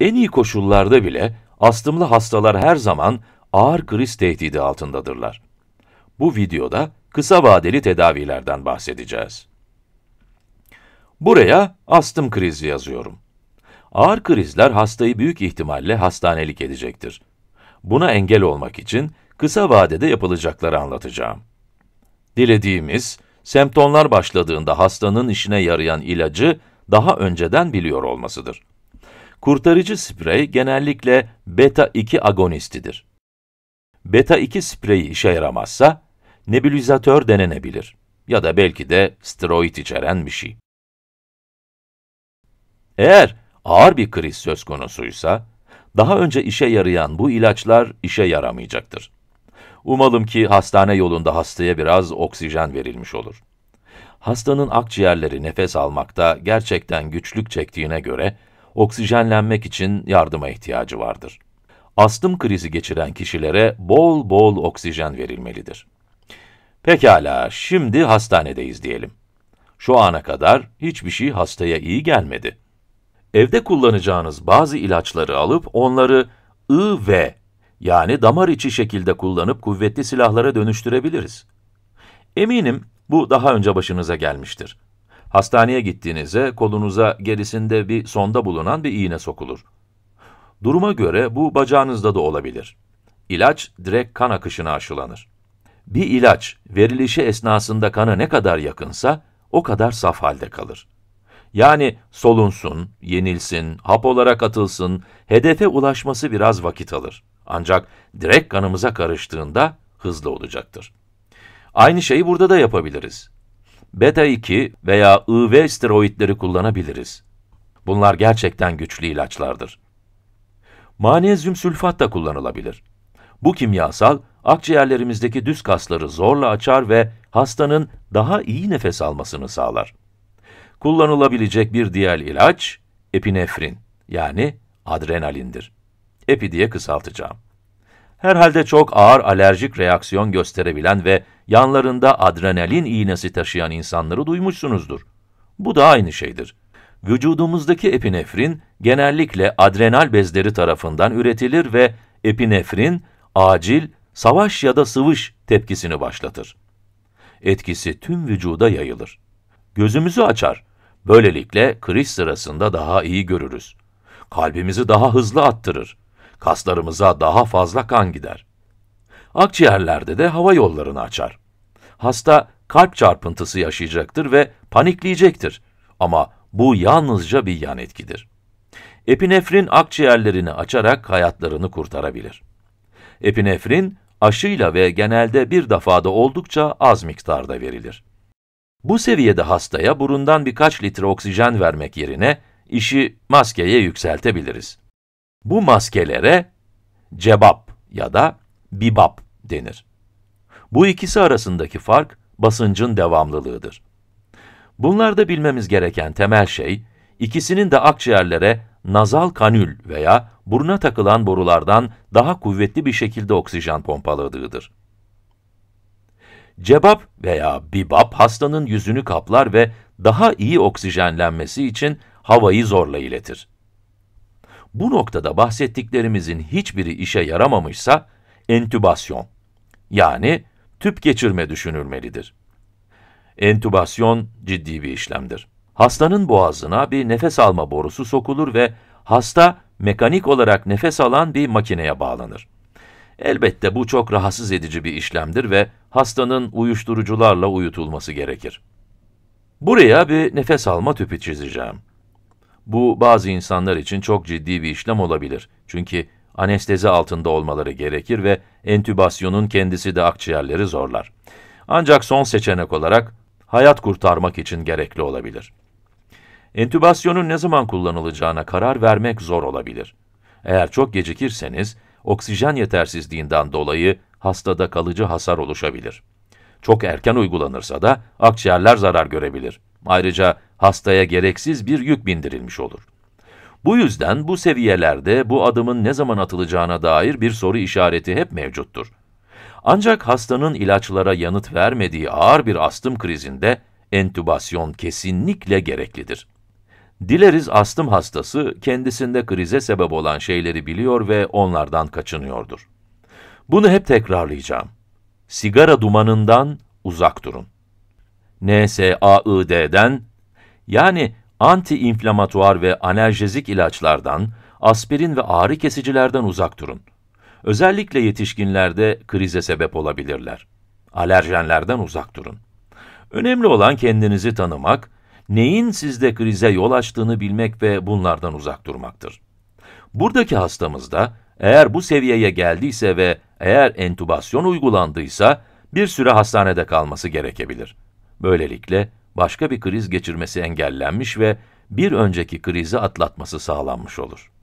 En iyi koşullarda bile astımlı hastalar her zaman ağır kriz tehdidi altındadırlar. Bu videoda kısa vadeli tedavilerden bahsedeceğiz. Buraya astım krizi yazıyorum. Ağır krizler hastayı büyük ihtimalle hastanelik edecektir. Buna engel olmak için kısa vadede yapılacakları anlatacağım. Dilediğimiz, semptomlar başladığında hastanın işine yarayan ilacı daha önceden biliyor olmasıdır. Kurtarıcı sprey genellikle beta-2 agonistidir. Beta-2 spreyi işe yaramazsa, nebulizatör denenebilir ya da belki de steroid içeren bir şey. Eğer ağır bir kriz söz konusuysa, daha önce işe yarayan bu ilaçlar işe yaramayacaktır. Umalım ki hastane yolunda hastaya biraz oksijen verilmiş olur. Hastanın akciğerleri nefes almakta gerçekten güçlük çektiğine göre, oksijenlenmek için yardıma ihtiyacı vardır. Astım krizi geçiren kişilere bol bol oksijen verilmelidir. Pekala, şimdi hastanedeyiz diyelim. Şu ana kadar hiçbir şey hastaya iyi gelmedi. Evde kullanacağınız bazı ilaçları alıp onları IV yani damar içi şekilde kullanıp kuvvetli silahlara dönüştürebiliriz. Eminim bu daha önce başınıza gelmiştir. Hastaneye gittiğinizde kolunuza gerisinde bir sonda bulunan bir iğne sokulur. Duruma göre bu bacağınızda da olabilir. İlaç direkt kan akışına aşılanır. Bir ilaç verilişi esnasında kana ne kadar yakınsa o kadar saf halde kalır. Yani solunsun, yenilsin, hap olarak atılsın, hedefe ulaşması biraz vakit alır. Ancak direkt kanımıza karıştığında hızlı olacaktır. Aynı şeyi burada da yapabiliriz beta-2 veya IV steroidleri kullanabiliriz. Bunlar gerçekten güçlü ilaçlardır. Manezyum sülfat da kullanılabilir. Bu kimyasal, akciğerlerimizdeki düz kasları zorla açar ve hastanın daha iyi nefes almasını sağlar. Kullanılabilecek bir diğer ilaç, epinefrin yani adrenalindir. Epi diye kısaltacağım herhalde çok ağır alerjik reaksiyon gösterebilen ve yanlarında adrenalin iğnesi taşıyan insanları duymuşsunuzdur. Bu da aynı şeydir. Vücudumuzdaki epinefrin genellikle adrenal bezleri tarafından üretilir ve epinefrin acil savaş ya da sıvış tepkisini başlatır. Etkisi tüm vücuda yayılır. Gözümüzü açar. Böylelikle kriz sırasında daha iyi görürüz. Kalbimizi daha hızlı attırır Kaslarımıza daha fazla kan gider. Akciğerlerde de hava yollarını açar. Hasta kalp çarpıntısı yaşayacaktır ve panikleyecektir. Ama bu yalnızca bir yan etkidir. Epinefrin akciğerlerini açarak hayatlarını kurtarabilir. Epinefrin aşıyla ve genelde bir defada oldukça az miktarda verilir. Bu seviyede hastaya burundan birkaç litre oksijen vermek yerine işi maskeye yükseltebiliriz. Bu maskelere cebap ya da bibap denir. Bu ikisi arasındaki fark basıncın devamlılığıdır. Bunlarda bilmemiz gereken temel şey, ikisinin de akciğerlere nazal kanül veya buruna takılan borulardan daha kuvvetli bir şekilde oksijen pompaladığıdır. Cebap veya bibap hastanın yüzünü kaplar ve daha iyi oksijenlenmesi için havayı zorla iletir. Bu noktada bahsettiklerimizin hiçbiri işe yaramamışsa, entübasyon, yani tüp geçirme düşünülmelidir. Entübasyon ciddi bir işlemdir. Hastanın boğazına bir nefes alma borusu sokulur ve hasta mekanik olarak nefes alan bir makineye bağlanır. Elbette bu çok rahatsız edici bir işlemdir ve hastanın uyuşturucularla uyutulması gerekir. Buraya bir nefes alma tüpü çizeceğim. Bu bazı insanlar için çok ciddi bir işlem olabilir. Çünkü anestezi altında olmaları gerekir ve entübasyonun kendisi de akciğerleri zorlar. Ancak son seçenek olarak hayat kurtarmak için gerekli olabilir. Entübasyonun ne zaman kullanılacağına karar vermek zor olabilir. Eğer çok gecikirseniz, oksijen yetersizliğinden dolayı hastada kalıcı hasar oluşabilir. Çok erken uygulanırsa da akciğerler zarar görebilir. Ayrıca hastaya gereksiz bir yük bindirilmiş olur. Bu yüzden bu seviyelerde bu adımın ne zaman atılacağına dair bir soru işareti hep mevcuttur. Ancak hastanın ilaçlara yanıt vermediği ağır bir astım krizinde entübasyon kesinlikle gereklidir. Dileriz astım hastası kendisinde krize sebep olan şeyleri biliyor ve onlardan kaçınıyordur. Bunu hep tekrarlayacağım. Sigara dumanından uzak durun. NSAID'den yani anti-inflamatuar ve analjezik ilaçlardan, aspirin ve ağrı kesicilerden uzak durun. Özellikle yetişkinlerde krize sebep olabilirler. Alerjenlerden uzak durun. Önemli olan kendinizi tanımak, neyin sizde krize yol açtığını bilmek ve bunlardan uzak durmaktır. Buradaki hastamızda eğer bu seviyeye geldiyse ve eğer entübasyon uygulandıysa bir süre hastanede kalması gerekebilir. Böylelikle başka bir kriz geçirmesi engellenmiş ve bir önceki krizi atlatması sağlanmış olur.